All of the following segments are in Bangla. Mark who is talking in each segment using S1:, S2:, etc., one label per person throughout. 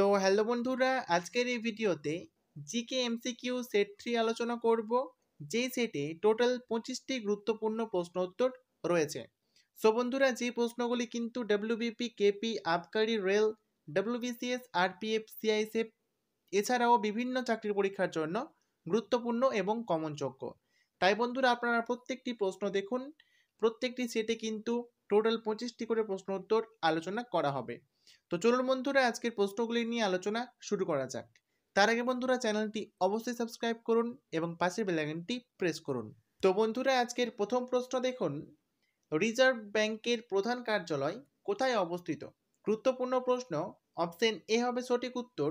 S1: তো হ্যালো বন্ধুরা আজকের এই ভিডিওতে জিকে এমসিকিউ সেট থ্রি আলোচনা করব যেই সেটে টোটাল পঁচিশটি গুরুত্বপূর্ণ প্রশ্ন উত্তর রয়েছে সো বন্ধুরা যে প্রশ্নগুলি কিন্তু ডাব্লিউবিপি কেপি আবকারি রেল ডাব্লিউবিসিএস আরপিএফ সিআইএসএফ এছাড়াও বিভিন্ন চাকরির পরীক্ষার জন্য গুরুত্বপূর্ণ এবং কমনযোগ্য তাই বন্ধুরা আপনারা প্রত্যেকটি প্রশ্ন দেখুন প্রত্যেকটি সেটে কিন্তু টোটাল পঁচিশটি করে প্রশ্ন উত্তর আলোচনা করা হবে তো চলুন বন্ধুরা আজকের প্রশ্নগুলি নিয়ে আলোচনা শুরু করা যাক তার আগে বন্ধুরা চ্যানেলটি অবশ্যই সাবস্ক্রাইব করুন এবং পাশের বেলাইকনটি প্রেস করুন তো বন্ধুরা আজকের প্রথম প্রশ্ন দেখুন রিজার্ভ ব্যাংকের প্রধান কার্যালয় কোথায় অবস্থিত গুরুত্বপূর্ণ প্রশ্ন অপশন এ হবে সঠিক উত্তর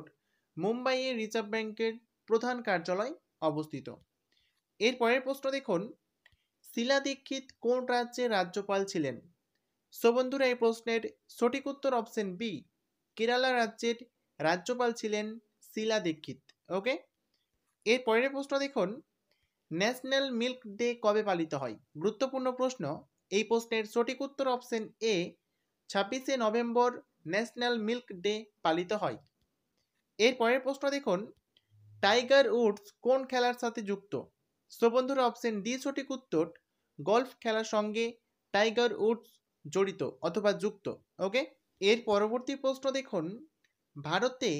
S1: মুম্বাইয়ে রিজার্ভ ব্যাংকের প্রধান কার্যালয় অবস্থিত এরপরের প্রশ্ন দেখুন শিলা দীক্ষিত কোন রাজ্যের রাজ্যপাল ছিলেন সো বন্ধুরা এই প্রশ্নের সঠিক উত্তর অপশন বি কেরালা রাজ্যের রাজ্যপাল ছিলেন শিলা দীক্ষিত ওকে এর পরের প্রশ্ন দেখুন ন্যাশনাল মিল্ক ডে কবে পালিত হয় গুরুত্বপূর্ণ প্রশ্ন এই প্রশ্নের সঠিক উত্তর অপশন এ ছাব্বিশে নভেম্বর ন্যাশনাল মিল্ক ডে পালিত হয় এর পরের প্রশ্ন দেখুন টাইগার উডস কোন খেলার সাথে যুক্ত সো বন্ধুরা অপশন ডি সঠিক উত্তর গল্ফ খেলার সঙ্গে টাইগার উডস জড়িত অথবা যুক্ত ওকে এর পরবর্তী প্রশ্ন দেখুন ভারতে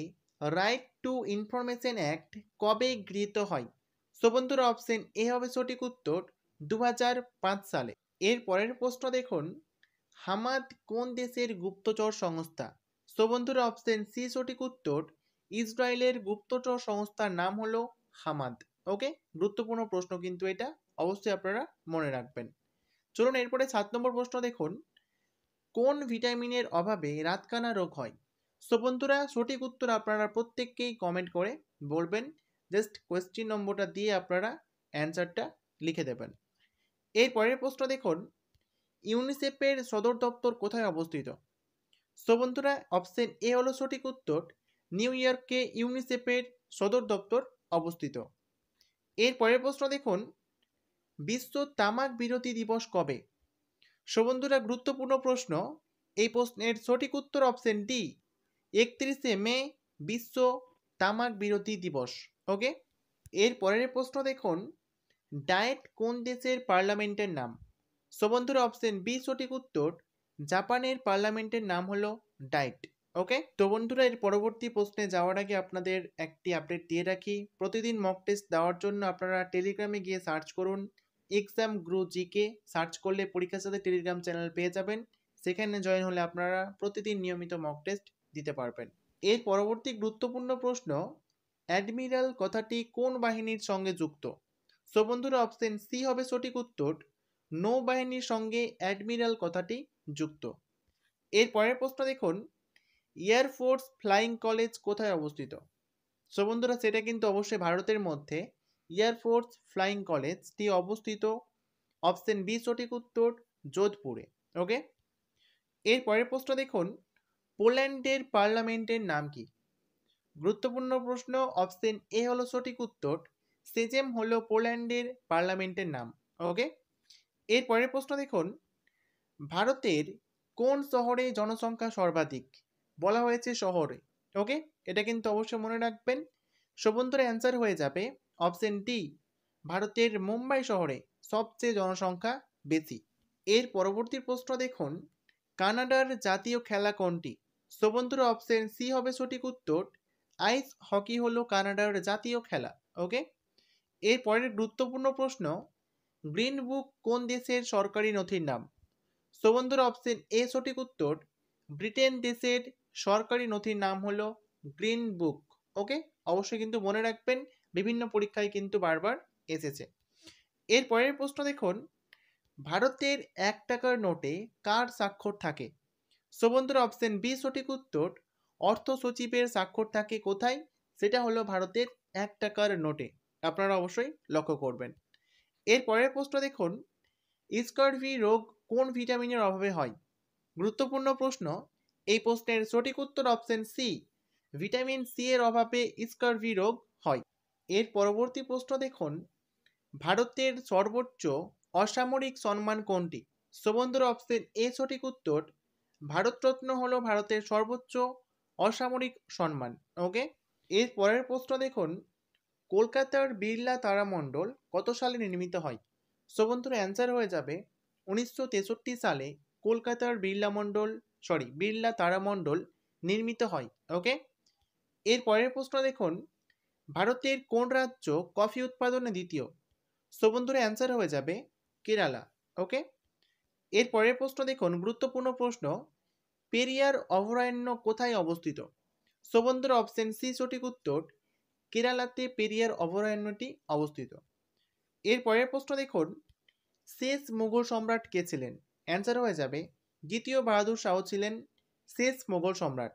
S1: রাইট টু ইনফরমেশন অ্যাক্ট কবে গৃহীত হয় সো বন্ধুরা অপশন এ হবে সঠিক উত্তর দু সালে এর পরের প্রশ্ন দেখুন হামাদ কোন দেশের গুপ্তচর সংস্থা সো বন্ধুরা অপশন সি সঠিক উত্তর ইসরায়েলের গুপ্তচর সংস্থার নাম হলো হামাদ ওকে গুরুত্বপূর্ণ প্রশ্ন কিন্তু এটা অবশ্যই আপনারা মনে রাখবেন চলুন এরপরে সাত নম্বর প্রশ্ন দেখুন কোন ভিটামিনের অভাবে রাতকানা রোগ হয় সো বন্ধুরা সঠিক উত্তর আপনারা প্রত্যেককেই কমেন্ট করে বলবেন জাস্ট কোয়েশ্চেন নম্বরটা দিয়ে আপনারা অ্যান্সারটা লিখে দেবেন এরপরের প্রশ্ন দেখুন ইউনিসেফের সদর দপ্তর কোথায় অবস্থিত সো বন্ধুরা অপশন এ হলো সঠিক উত্তর নিউ ইয়র্কে ইউনিসেফের সদর দপ্তর অবস্থিত এরপরের প্রশ্ন দেখুন বিশ্ব তামাক বিরতি দিবস কবে বন্ধুরা গুরুত্বপূর্ণ প্রশ্ন এই প্রশ্নের সঠিক উত্তর অপশন ডি একত্রিশে মে বিশ্ব তামাক বিরোধী দিবস ওকে এর পরের প্রশ্ন দেখুন ডায়েট কোন দেশের পার্লামেন্টের নাম বন্ধুরা অপশন বি সঠিক উত্তর জাপানের পার্লামেন্টের নাম হলো ডায়েট ওকে তো বন্ধুরা এর পরবর্তী প্রশ্নে যাওয়ার আগে আপনাদের একটি আপডেট দিয়ে রাখি প্রতিদিন মক টেস্ট দেওয়ার জন্য আপনারা টেলিগ্রামে গিয়ে সার্চ করুন এক্সাম গ্রু জিকে সার্চ করলে পরীক্ষার সাথে টেলিগ্রাম চ্যানেল পেয়ে যাবেন সেখানে জয়েন হলে আপনারা প্রতিদিন নিয়মিত মক টেস্ট দিতে পারবেন এর পরবর্তী গুরুত্বপূর্ণ প্রশ্ন অ্যাডমিরাল কথাটি কোন বাহিনীর সঙ্গে যুক্ত সো বন্ধুরা অপশন সি হবে সঠিক উত্তর নৌবাহিনীর সঙ্গে অ্যাডমিরাল কথাটি যুক্ত এর পরের প্রশ্ন দেখুন এয়ারফোর্স ফ্লাইং কলেজ কোথায় অবস্থিত সো বন্ধুরা সেটা কিন্তু অবশ্যই ভারতের মধ্যে এয়ারফোর্স ফ্লাইং কলেজটি অবস্থিত অপশন বি সঠিক উত্তর যোধপুরে ওকে এর পরের প্রশ্ন দেখুন পোল্যান্ডের পার্লামেন্টের নাম কি গুরুত্বপূর্ণ প্রশ্ন অপশন এ হলো সঠিক উত্তর সেজেম হলো পোল্যান্ডের পার্লামেন্টের নাম ওকে এর পরের প্রশ্ন দেখুন ভারতের কোন শহরে জনসংখ্যা সর্বাধিক বলা হয়েছে শহরে ওকে এটা কিন্তু অবশ্যই মনে রাখবেন সবন্তরে অ্যান্সার হয়ে যাবে অপশন ডি ভারতের মুম্বাই শহরে সবচেয়ে জনসংখ্যা বেশি এর পরবর্তী প্রশ্ন দেখুন কানাডার জাতীয় খেলা কোনটি সোবন্ধুর অপশন সি হবে সঠিক উত্তর আইস হকি হলো কানাডার জাতীয় খেলা ওকে এর পরের গুরুত্বপূর্ণ প্রশ্ন গ্রিন বুক কোন দেশের সরকারি নথির নাম সোবন্ধুর অপশন এ সঠিক উত্তর ব্রিটেন দেশের সরকারি নথির নাম হলো গ্রিন বুক ওকে অবশ্যই কিন্তু মনে রাখবেন বিভিন্ন পরীক্ষায় কিন্তু বারবার এসেছে এর পরের প্রশ্ন দেখুন ভারতের এক টাকার নোটে কার স্বাক্ষর থাকে সো অপশন বি সঠিক উত্তর অর্থ সচিবের স্বাক্ষর থাকে কোথায় সেটা হলো ভারতের এক টাকার নোটে আপনারা অবশ্যই লক্ষ্য করবেন এর পরের প্রশ্ন দেখুন স্কারভি রোগ কোন ভিটামিনের অভাবে হয় গুরুত্বপূর্ণ প্রশ্ন এই প্রশ্নের সঠিক উত্তর অপশন সি ভিটামিন সি এর অভাবে স্কারভি রোগ হয় এর পরবর্তী প্রশ্ন দেখুন ভারতের সর্বোচ্চ অসামরিক সম্মান কোনটি সুবন্ধুর অপশন এ সঠিক উত্তর ভারতরত্ন হলো ভারতের সর্বোচ্চ অসামরিক সম্মান ওকে এর পরের প্রশ্ন দেখুন কলকাতার বিড়লা তারামণ্ডল কত সালে নির্মিত হয় সুবন্ধুর অ্যান্সার হয়ে যাবে উনিশশো তেষট্টি সালে কলকাতার বিড়লা মণ্ডল সরি বিড়লা তারামণ্ডল নির্মিত হয় ওকে এর পরের প্রশ্ন দেখুন ভারতের কোন রাজ্য কফি উৎপাদনে দ্বিতীয় সো বন্ধুরা অ্যান্সার হয়ে যাবে কেরালা ওকে এর পরের প্রশ্ন দেখুন গুরুত্বপূর্ণ প্রশ্ন পেরিয়ার অভয়ারণ্য কোথায় অবস্থিত সো বন্ধুরা অপশন সি সঠিক উত্তর কেরালাতে পেরিয়ার অভয়ারণ্যটি অবস্থিত এর পরের প্রশ্ন দেখুন শেষ মুঘল সম্রাট কে ছিলেন অ্যান্সার হয়ে যাবে দ্বিতীয় বাহাদুর শাহ ছিলেন শেষ মুঘল সম্রাট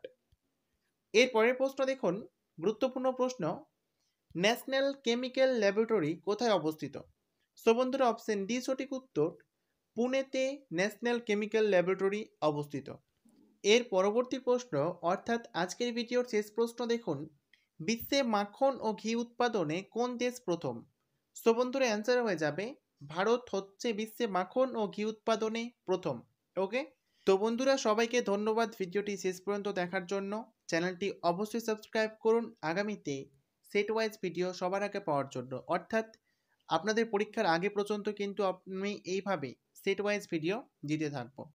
S1: এর পরের প্রশ্ন দেখুন গুরুত্বপূর্ণ প্রশ্ন ন্যাশনাল কেমিক্যাল ল্যাবরেটরি কোথায় অবস্থিত সো বন্ধুরা অপশন ডি সঠিক উত্তর পুনেতে ন্যাশনাল কেমিক্যাল ল্যাবরেটরি অবস্থিত এর পরবর্তী প্রশ্ন অর্থাৎ আজকের ভিডিওর শেষ প্রশ্ন দেখুন বিশ্বে মাখন ও ঘি উৎপাদনে কোন দেশ প্রথম সো বন্ধুরা অ্যান্সার হয়ে যাবে ভারত হচ্ছে বিশ্বে মাখন ও ঘি উৎপাদনে প্রথম ওকে তো বন্ধুরা সবাইকে ধন্যবাদ ভিডিওটি শেষ পর্যন্ত দেখার জন্য চ্যানেলটি অবশ্যই সাবস্ক্রাইব করুন আগামীতে সেট ওয়াইজ ভিডিও সবার আগে পাওয়ার জন্য অর্থাৎ আপনাদের পরীক্ষার আগে পর্যন্ত কিন্তু আমি এইভাবে সেট ওয়াইজ ভিডিও দিতে থাকবো